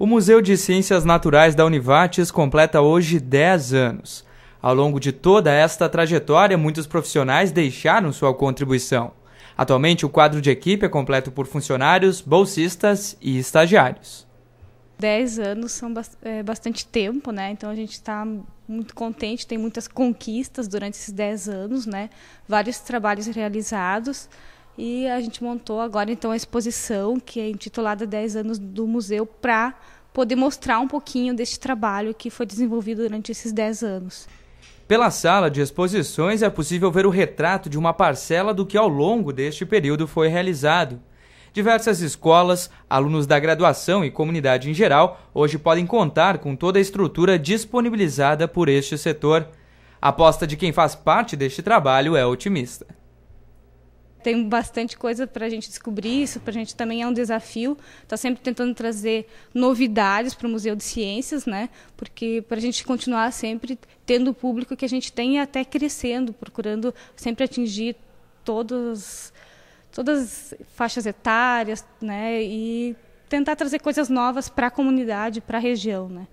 O Museu de Ciências Naturais da Univates completa hoje 10 anos. Ao longo de toda esta trajetória, muitos profissionais deixaram sua contribuição. Atualmente, o quadro de equipe é completo por funcionários, bolsistas e estagiários. 10 anos são é, bastante tempo, né? Então a gente está muito contente, tem muitas conquistas durante esses 10 anos, né? Vários trabalhos realizados. E a gente montou agora então a exposição que é intitulada 10 anos do museu para poder mostrar um pouquinho deste trabalho que foi desenvolvido durante esses 10 anos. Pela sala de exposições é possível ver o retrato de uma parcela do que ao longo deste período foi realizado. Diversas escolas, alunos da graduação e comunidade em geral hoje podem contar com toda a estrutura disponibilizada por este setor. A aposta de quem faz parte deste trabalho é otimista. Tem bastante coisa para a gente descobrir, isso para a gente também é um desafio. Está sempre tentando trazer novidades para o Museu de Ciências, né? porque para a gente continuar sempre tendo o público que a gente tem e até crescendo, procurando sempre atingir todos, todas as faixas etárias né? e tentar trazer coisas novas para a comunidade, para a região. Né?